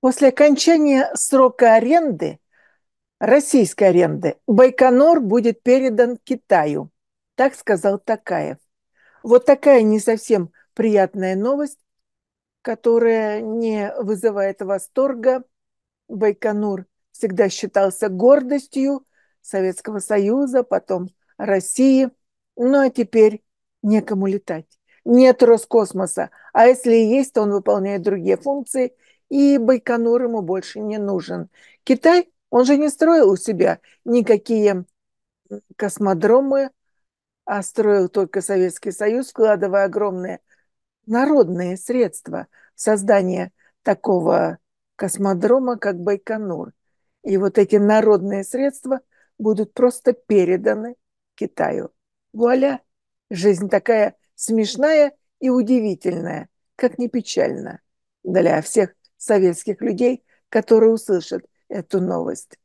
После окончания срока аренды, российской аренды, Байконур будет передан Китаю. Так сказал Такаев. Вот такая не совсем приятная новость, которая не вызывает восторга. Байконур всегда считался гордостью Советского Союза, потом России. Ну а теперь некому летать. Нет Роскосмоса. А если и есть, то он выполняет другие функции – и Байконур ему больше не нужен. Китай, он же не строил у себя никакие космодромы, а строил только Советский Союз, вкладывая огромные народные средства в создание такого космодрома, как Байконур. И вот эти народные средства будут просто переданы Китаю. Вуаля! Жизнь такая смешная и удивительная, как не печально для всех советских людей, которые услышат эту новость.